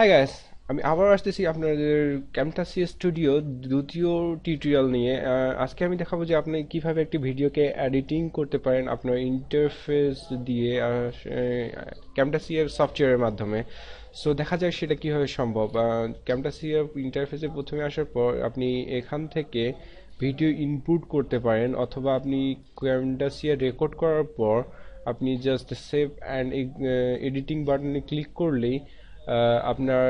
hi guys আমি আবার আসতেছি আপনাদের ক্যামটাসি স্টুডিও দ্বিতীয় টিউটোরিয়াল নিয়ে আজকে আমি দেখাবো যে আপনি কিভাবে একটি ভিডিওকে এডিটিং করতে পারেন আপনার ইন্টারফেস দিয়ে ক্যামটাসি এর সফটওয়্যারের মাধ্যমে সো দেখা যায় সেটা কীভাবে সম্ভব ক্যামটাসি ইন্টারফেসে প্রথমে আসার পর আপনি এখান থেকে ভিডিও ইনপুট করতে পারেন অথবা আপনি ক্যামটাসিয়া রেকর্ড করার পর আপনি জাস্ট সেভ অ্যান্ড এডিটিং বাটনে ক্লিক করলেই আপনার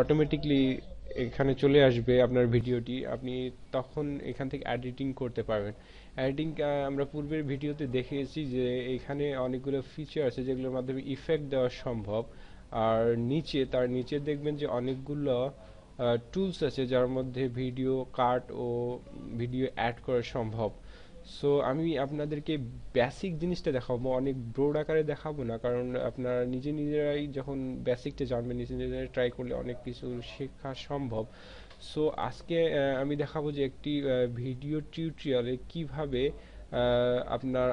অটোমেটিকলি এখানে চলে আসবে আপনার ভিডিওটি আপনি তখন এখান থেকে এডিটিং করতে পারবেন এডিটিং আমরা পূর্বের ভিডিওতে দেখিয়েছি যে এখানে অনেকগুলো ফিচার আছে যেগুলোর মাধ্যমে ইফেক্ট দেওয়া সম্ভব আর নিচে তার নিচে দেখবেন যে অনেকগুলো টুলস আছে যার মধ্যে ভিডিও কাট ও ভিডিও অ্যাড করা সম্ভব সো আমি আপনাদেরকে বেসিক জিনিসটা দেখাবো অনেক ব্রোড আকারে দেখাবো না কারণ আপনারা নিজে নিজেরাই যখন বেসিকটা জানবেন নিজে নিজেরাই ট্রাই করলে অনেক কিছু শেখা সম্ভব সো আজকে আমি দেখাবো যে একটি ভিডিও টিউটোরিয়ালে কিভাবে আপনার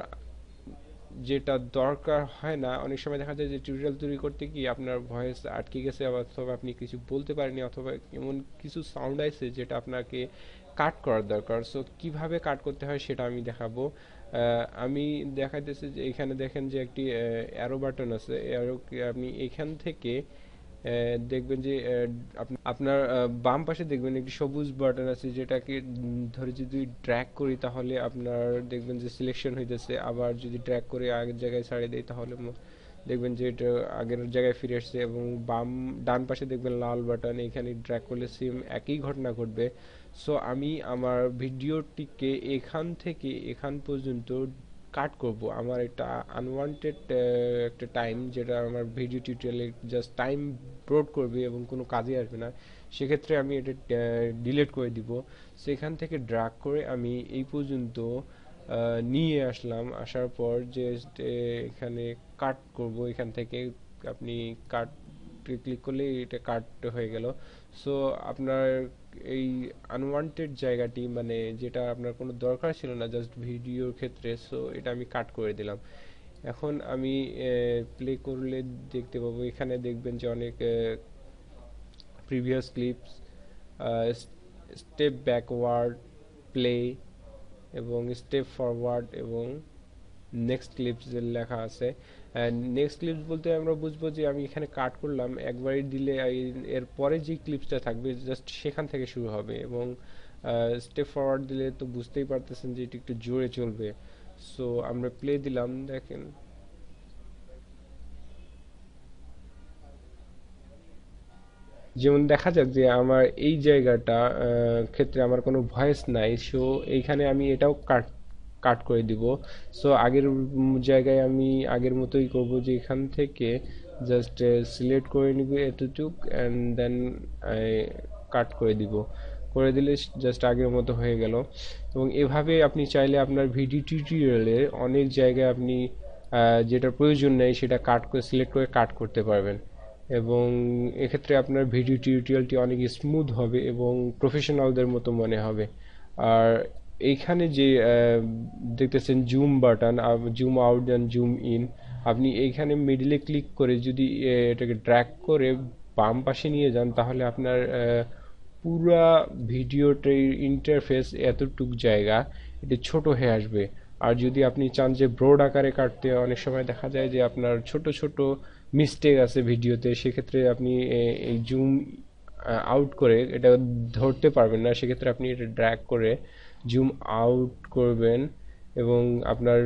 যেটা দরকার হয় না অনেক সময় দেখা যায় যে টিউটোরিয়াল তৈরি করতে কি আপনার ভয়েস আটকে গেছে অথবা আপনি কিছু বলতে পারেননি অথবা এমন কিছু সাউন্ড আইসে যেটা আপনাকে কাট করার দরকার সো কিভাবে কাট করতে হয় সেটা আমি দেখাবো আমি দেখাইতেছি যে এখানে দেখেন যে একটি অ্যারো বাটন আছে অ্যারো আপনি এখান থেকে দেখবেন যে আপনার বাম পাশে দেখবেন একটি সবুজ বাটন আছে যেটাকে ধরে যদি ড্র্যাক করি তাহলে আপনার দেখবেন যে সিলেকশন হইতেছে আবার যদি ড্র্যাক করে আগের জায়গায় ছাড়িয়ে দেয় তাহলে দেখবেন যে এটা আগের জায়গায় ফিরে আসছে এবং বাম ডান পাশে দেখবেন লাল বাটন এখানে ড্র্যাগ করলে সেম একই ঘটনা ঘটবে সো আমি আমার ভিডিওটিকে এখান থেকে এখান পর্যন্ত কাট করব আমার এটা আনওয়ান্টেড একটা টাইম যেটা আমার ভিডিও টিউটোরিয়ালে জাস্ট টাইম ব্রড করবে এবং কোনো কাজে আসবে না সেক্ষেত্রে আমি এটা ডিলিট করে দিব সেখান থেকে ড্রাগ করে আমি এই পর্যন্ত নিয়ে আসলাম আসার পর যে এখানে কাট করব এখান থেকে আপনি কাট ক্লিক করলে এটা কাট হয়ে গেল সো আপনার এই আনওয়ান্টেড জায়গাটি মানে যেটা আপনার কোনো দরকার ছিল না জাস্ট ভিডিওর ক্ষেত্রে সো এটা আমি কাট করে দিলাম এখন আমি প্লে করলে দেখতে পাবো এখানে দেখবেন যে অনেক previous clips step backward play এবং স্টেপ ফরওয়ার্ড এবং নেক্সট ক্লিপস লেখা আছে নেক্সট ক্লিপস বলতে আমরা বুঝবো যে আমি এখানে কাট করলাম একবারই দিলে এর পরে যে ক্লিপসটা থাকবে জাস্ট সেখান থেকে শুরু হবে এবং স্টেপ ফরওয়ার্ড দিলে তো বুঝতেই পারতেছেন যে এটি একটু জোরে চলবে সো আমরা প্লে দিলাম দেখেন যেমন দেখা যাক যে আমার এই জায়গাটা ক্ষেত্রে আমার কোনো ভয়েস নাই সো এইখানে আমি এটাও কাট কাট করে দিব সো আগের জায়গায় আমি আগের মতোই করব যে এখান থেকে জাস্ট সিলেক্ট করে নিব এতটুক অ্যান্ড দেন কাট করে দিব করে দিলে জাস্ট আগের মতো হয়ে গেল এবং এভাবে আপনি চাইলে আপনার ভিডিও টিউটোরিয়ালে অনেক জায়গায় আপনি যেটা প্রয়োজন নেই সেটা কাট করে সিলেক্ট করে কাট করতে পারবেন এবং এক্ষেত্রে আপনার ভিডিও টিউটোরিয়ালটি অনেক স্মুথ হবে এবং প্রফেশনালদের মতো মনে হবে আর এইখানে যে দেখতেছেন zoom button zoom out and zoom in আপনি এইখানে মিডলে ক্লিক করে যদি এটাকে ড্র্যাক করে বাম পাশে নিয়ে যান তাহলে আপনার পুরা ভিডিওটির ইন্টারফেস এতটুক জায়গা এটা ছোট হয়ে আসবে আর যদি আপনি চান যে ব্রড আকারে কাটতে অনেক সময় দেখা যায় যে আপনার ছোট ছোট মিস্টেক আছে ভিডিওতে সেক্ষেত্রে আপনি এই জুম আউট করে এটা ধরতে পারবেন না সেক্ষেত্রে আপনি এটা ড্র্যাক করে জুম আউট করবেন এবং আপনার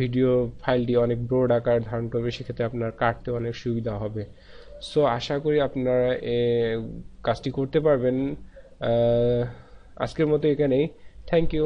ভিডিও ফাইলটি অনেক ব্রড আকার ধারণ করবে সেক্ষেত্রে আপনার কাটতে অনেক সুবিধা হবে সো আশা করি আপনারা এ কাজটি করতে পারবেন আজকের মতো এখানেই থ্যাংক ইউ